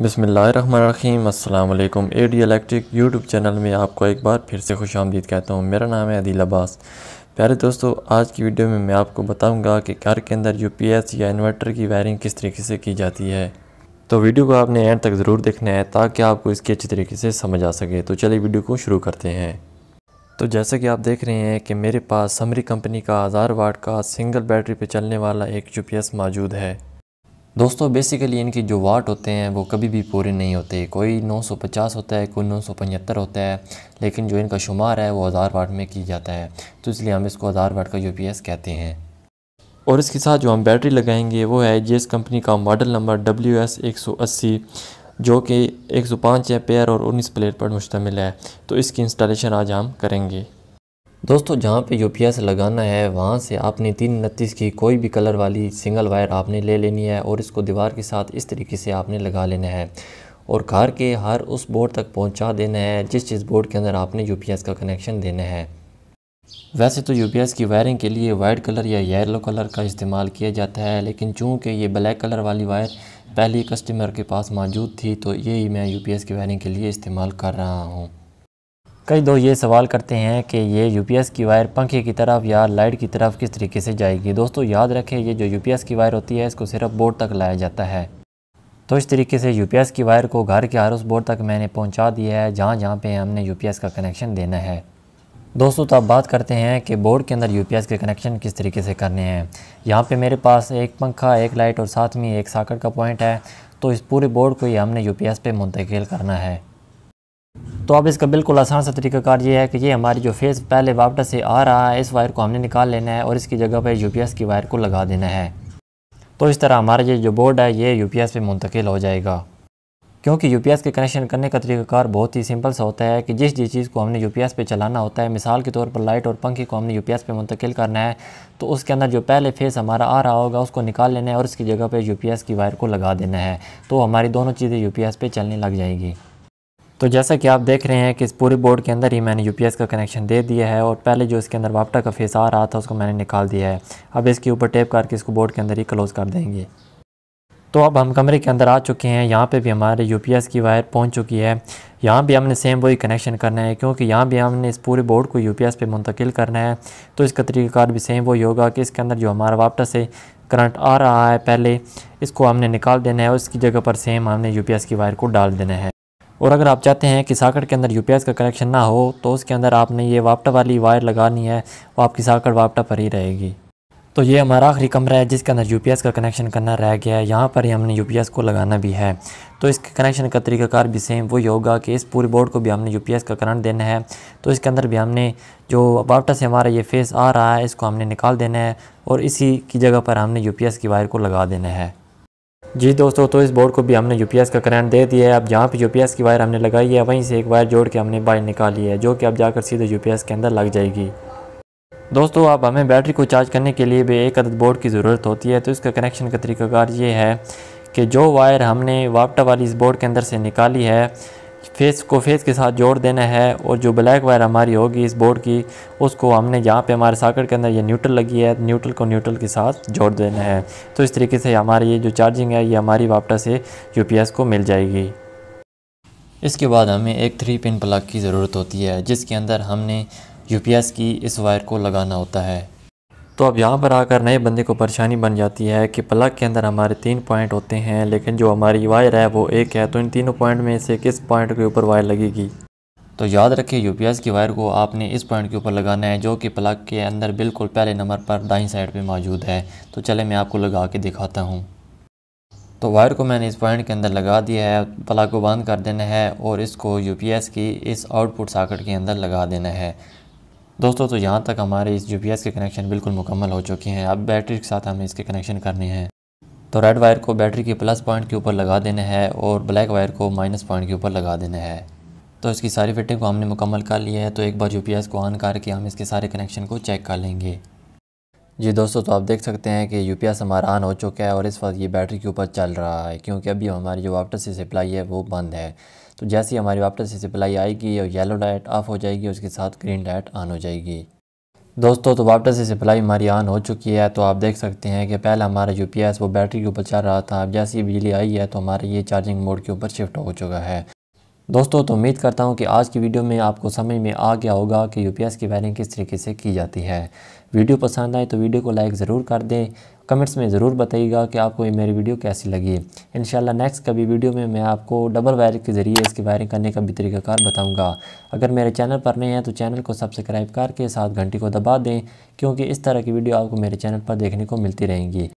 बसमीम अल्लाम A D electric YouTube channel में आपको एक बार फिर से खुश आमदीद कहता हूँ मेरा नाम है अदील अब्बास प्यारे दोस्तों आज की वीडियो में मैं आपको बताऊंगा कि कार के अंदर यूपीएस या इन्वर्टर की वायरिंग किस तरीके से की जाती है तो वीडियो को आपने एंड तक ज़रूर देखना है ताकि आपको इसकी अच्छी तरीके से समझ आ सके तो चलिए वीडियो को शुरू करते हैं तो जैसा कि आप देख रहे हैं कि मेरे पास समरी कंपनी का हज़ार वाट का सिंगल बैटरी पर चलने वाला एक यू मौजूद है दोस्तों बेसिकली इनके जो वाट होते हैं वो कभी भी पूरे नहीं होते कोई 950 होता है कोई 975 होता है लेकिन जो इनका शुमार है वो हज़ार वाट में की जाता है तो इसलिए हम इसको हज़ार वाट का यूपीएस कहते हैं और इसके साथ जो हम बैटरी लगाएंगे वो है जी कंपनी का मॉडल नंबर डब्ल्यू एस एक सौ अस्सी जो कि 105 एम्पेयर और उन्नीस प्लेट पर मुश्तमिल है तो इसकी इंस्टॉलेशन आज हम करेंगे दोस्तों जहाँ पे यूपीएस लगाना है वहाँ से आपने तीन उनतीस की कोई भी कलर वाली सिंगल वायर आपने ले लेनी है और इसको दीवार के साथ इस तरीके से आपने लगा लेना है और कार के हर उस बोर्ड तक पहुँचा देना है जिस जिस बोर्ड के अंदर आपने यू का कनेक्शन देना है वैसे तो यू की वायरिंग के लिए वाइट कलर या येलो कलर का इस्तेमाल किया जाता है लेकिन चूँकि ये ब्लैक कलर वाली वायर पहले कस्टमर के पास मौजूद थी तो यही मैं यूपीएस की वायरिंग के लिए इस्तेमाल कर रहा हूँ कई दो ये सवाल करते हैं कि ये यूपीएस की वायर पंखे की तरफ या लाइट की तरफ किस तरीके से जाएगी दोस्तों याद रखें ये जो यूपीएस की वायर होती है इसको सिर्फ बोर्ड तक लाया जाता है तो इस तरीके से यूपीएस की वायर को घर के हर उस बोर्ड तक मैंने पहुंचा दिया है जहां जहां पे हमने यूपीएस का कनेक्शन देना है दोस्तों तो अब बात करते हैं कि बोर्ड के अंदर यू के कनेक्शन किस तरीके से करने हैं यहाँ पर मेरे पास एक पंखा एक लाइट और साथ में एक साकट का पॉइंट है तो इस पूरे बोर्ड को ही हमने यू पे मुंतकिल करना है तो अब इसका बिल्कुल आसान सा तरीकाकार ये है कि ये हमारी जो फेस पहले वापटा से आ रहा है इस वायर को हमने निकाल लेना है और इसकी जगह पर यू की वायर को लगा देना है तो इस तरह हमारा ये जो बोर्ड है ये यूपीएस पे मुंतकिल हो जाएगा क्योंकि यू के कनेक्शन करने का तरीकाकार बहुत ही सिंपल सा होता है कि जिस जिस चीज़ को हमने यू पे चलाना होता है मिसाल के तौर पर लाइट और पंखे को हमने यू पे मुंतकिल करना है तो उसके अंदर जो पहले फेस हमारा आ रहा होगा उसको निकाल लेना है और उसकी जगह पे यू की वायर को लगा देना है तो हमारी दोनों चीज़ें यू पे चलने लग जाएगी तो जैसा कि आप देख रहे हैं कि इस पूरे बोर्ड के अंदर ही मैंने यू का कनेक्शन दे दिया है और पहले जो इसके अंदर वापटा का फेस आ रहा था उसको मैंने निकाल दिया है अब इसके ऊपर टेप करके इसको बोर्ड के अंदर ही क्लोज़ कर देंगे तो अब हम कमरे के अंदर आ चुके हैं यहाँ पे भी हमारे यूपीएस की वायर पहुँच चुकी है यहाँ भी हमने सेम वही कनेक्शन करना है क्योंकि यहाँ भी हमने इस पूरे बोर्ड को यूपीएस पे मुंतकिल करना है तो इसका तरीक़ाकार भी सेम वही होगा कि इसके अंदर जो हमारा वापटा से करंट आ रहा है पहले इसको हमने निकाल देना है और इसकी जगह पर सेम हमने यू की वायर को डाल देना है और अगर आप चाहते हैं कि साकट के अंदर यूपीएस का कनेक्शन ना हो तो उसके अंदर आपने ये वापटा वाली वायर लगानी है वो आपकी साकट वापटा पर ही रहेगी तो ये हमारा आखिरी कमरा है जिसके अंदर यूपीएस का कनेक्शन करना रह गया है यहाँ पर ही हमने यूपीएस को लगाना भी है तो इसके कनेक्शन का तरीकाकार भी सेम वही होगा कि इस पूरी बोर्ड को भी हमने यूपीएस का करंट देना है तो इसके अंदर भी हमने जो वापटा से हमारा ये फेस आ रहा है इसको हमने निकाल देना है और इसी की जगह पर हमने यू की वायर को लगा देना है जी दोस्तों तो इस बोर्ड को भी हमने यूपीएस का करंट दे दिया है अब जहाँ पे यूपीएस की वायर हमने लगाई है वहीं से एक वायर जोड़ के हमने बाहर निकाली है जो कि अब जाकर सीधे यूपीएस के अंदर लग जाएगी दोस्तों अब हमें बैटरी को चार्ज करने के लिए भी एक अदद बोर्ड की ज़रूरत होती है तो इसका कनेक्शन का तरीकाकार ये है कि जो वायर हमने वापटा वाली इस बोर्ड के अंदर से निकाली है फेस को फेस के साथ जोड़ देना है और जो ब्लैक वायर हमारी होगी इस बोर्ड की उसको हमने यहाँ पे हमारे साकेट के अंदर ये न्यूट्रल लगी है न्यूट्रल को न्यूट्रल के साथ जोड़ देना है तो इस तरीके से हमारी ये जो चार्जिंग है ये हमारी वापटा से यू को मिल जाएगी इसके बाद हमें एक थ्री पिन प्लग की ज़रूरत होती है जिसके अंदर हमने यू की इस वायर को लगाना होता है तो अब यहाँ पर आकर नए बंदे को परेशानी बन जाती है कि प्लग के अंदर हमारे तीन पॉइंट होते हैं लेकिन जो हमारी वायर है वो एक है तो इन तीनों पॉइंट में से किस पॉइंट के ऊपर वायर लगेगी तो याद रखिए यूपीएस की वायर को आपने इस पॉइंट के ऊपर लगाना है जो कि प्लग के अंदर बिल्कुल पहले नंबर पर दाई साइड पर मौजूद है तो चले मैं आपको लगा के दिखाता हूँ तो वायर को मैंने इस पॉइंट के अंदर लगा दिया है प्लग को बंद कर देना है और इसको यूपीएस की इस आउटपुट साकेट के अंदर लगा देना है दोस्तों तो यहाँ तक हमारे इस जी के कनेक्शन बिल्कुल मुकम्मल हो चुके हैं अब बैटरी के साथ हमें इसके कनेक्शन करने हैं तो रेड वायर को बैटरी के प्लस पॉइंट के ऊपर लगा देने हैं और ब्लैक वायर को माइनस पॉइंट के ऊपर लगा देने हैं तो इसकी सारी फिटिंग को हमने मुकम्मल कर लिया है तो एक बार यूपीएस को ऑन करके हम इसके सारे कनेक्शन को चेक कर लेंगे जी दोस्तों तो आप देख सकते हैं कि यू पी एस हमारा ऑन हो चुका है और इस वक्त ये बैटरी के ऊपर चल रहा है क्योंकि अभी हमारी जो वापस से सप्लाई है वो बंद है तो जैसे ही हमारी वापस से सप्लाई आएगी और येलो लाइट ऑफ हो जाएगी उसके साथ ग्रीन लाइट ऑन हो जाएगी दोस्तों तो वापस से सप्लाई हमारी ऑन हो चुकी है तो आप देख सकते हैं कि पहले हमारा यू वो बैटरी के ऊपर चल रहा था अब जैसे ही बिजली आई है तो हमारा ये चार्जिंग मोड के ऊपर शिफ्ट हो चुका है दोस्तों तो उम्मीद करता हूँ कि आज की वीडियो में आपको समझ में आ गया होगा कि यू की वायरिंग किस तरीके से की जाती है वीडियो पसंद आए तो वीडियो को लाइक ज़रूर कर दें कमेंट्स में ज़रूर बताइएगा कि आपको ये मेरी वीडियो कैसी लगी इन नेक्स्ट कभी वीडियो में मैं आपको डबल वायर के ज़रिए इसकी वायरिंग करने का भी तरीकाकार बताऊँगा अगर मेरे चैनल पर नहीं हैं तो चैनल को सब्सक्राइब करके साथ घंटी को दबा दें क्योंकि इस तरह की वीडियो आपको मेरे चैनल पर देखने को मिलती रहेंगी